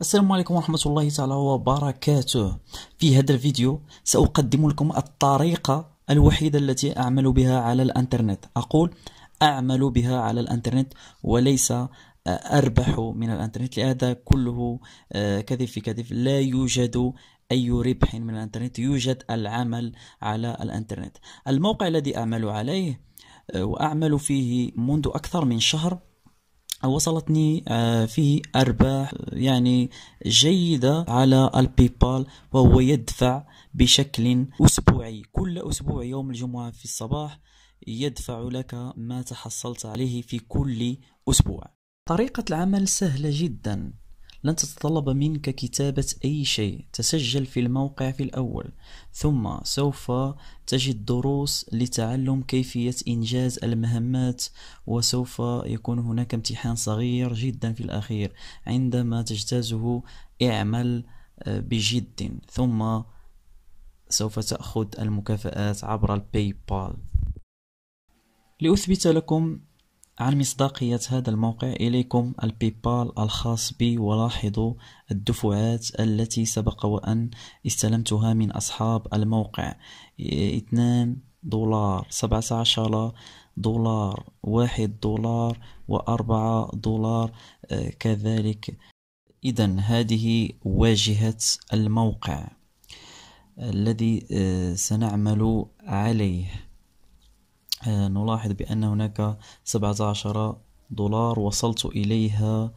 السلام عليكم ورحمة الله تعالى وبركاته في هذا الفيديو سأقدم لكم الطريقة الوحيدة التي أعمل بها على الإنترنت أقول أعمل بها على الإنترنت وليس آه، أربح من الإنترنت لهذا كله كذب في كذب لا يوجد أي ربح من الإنترنت يوجد العمل على الإنترنت الموقع الذي أعمل عليه آه، وأعمل فيه منذ أكثر من شهر وصلتني آه، في أرباح يعني جيدة على البيبال وهو يدفع بشكل أسبوعي كل أسبوع يوم الجمعة في الصباح يدفع لك ما تحصلت عليه في كل أسبوع طريقة العمل سهلة جدا لن تتطلب منك كتابة أي شيء تسجل في الموقع في الأول ثم سوف تجد دروس لتعلم كيفية إنجاز المهمات وسوف يكون هناك امتحان صغير جدا في الأخير عندما تجتازه اعمل آه، بجد ثم سوف تأخذ المكافآت عبر الباي بال لأثبت لكم عن مصداقية هذا الموقع إليكم البيبال الخاص بي ولاحظوا الدفعات التي سبق وأن استلمتها من أصحاب الموقع 2 دولار 17 دولار 1 دولار و4 دولار آه، كذلك إذا هذه واجهة الموقع الذي آه، سنعمل عليه آه، نلاحظ بأن هناك سبعة عشر دولار وصلت إليها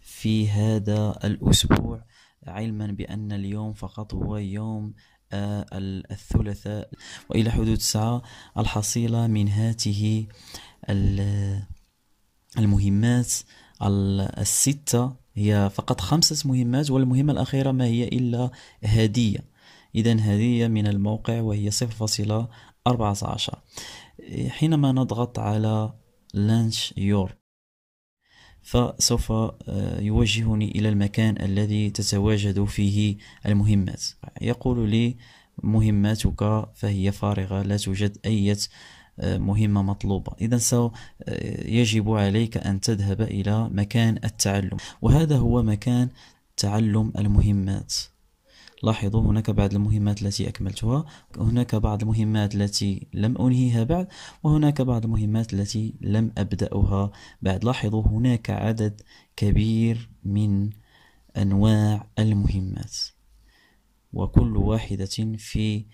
في هذا الأسبوع علما بأن اليوم فقط هو يوم آه، الثلاثاء وإلى حدود الساعة الحصيلة من هاته المهمات الستة هي فقط خمسة مهمات والمهمة الأخيرة ما هي إلا هدية إذا هذه من الموقع وهي 0.14 حينما نضغط على لانش يور فسوف آه، يوجهني إلى المكان الذي تتواجد فيه المهمات يقول لي مهماتك فهي فارغة لا توجد أي آه، مهمة مطلوبة إذا آه، يجب عليك أن تذهب إلى مكان التعلم وهذا هو مكان تعلم المهمات لاحظوا هناك بعض المهمات التي أكملتها هناك بعض المهمات التي لم أنهيها بعد وهناك بعض المهمات التي لم أبدأها بعد لاحظوا هناك عدد كبير من أنواع المهمات وكل واحدة في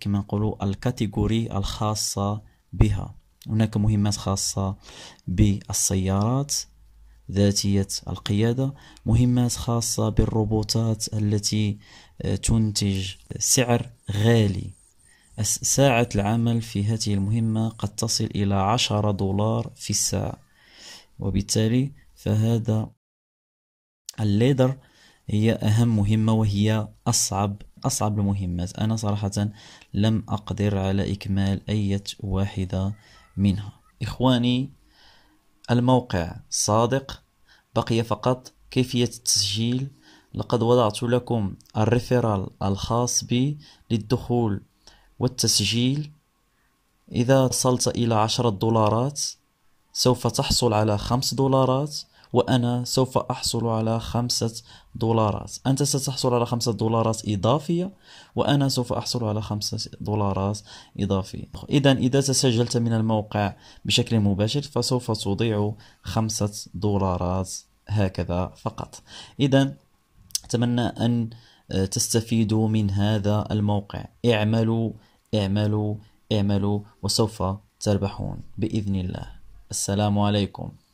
كما نقولوا الكاتيجوري الخاصة بها هناك مهمات خاصة بالسيارات ذاتية القيادة مهمات خاصة بالروبوتات التي آه، تنتج سعر غالي ساعة العمل في هذه المهمة قد تصل إلى عشرة دولار في الساعة وبالتالي فهذا الليدر هي أهم مهمة وهي أصعب أصعب المهمات أنا صراحة لم أقدر على إكمال أي واحدة منها إخواني الموقع صادق بقي فقط كيفية التسجيل لقد وضعت لكم الريفرال الخاص بي للدخول والتسجيل إذا وصلت إلى عشرة دولارات سوف تحصل على خمس دولارات وأنا سوف أحصل على خمسة دولارات أنت ستحصل على خمسة دولارات إضافية وأنا سوف أحصل على خمسة دولارات إضافية إذا إذا تسجلت من الموقع بشكل مباشر فسوف تضيع خمسة دولارات هكذا فقط إذا أتمنى أن آه، تستفيدوا من هذا الموقع اعملوا اعملوا اعملوا وسوف تربحون بإذن الله السلام عليكم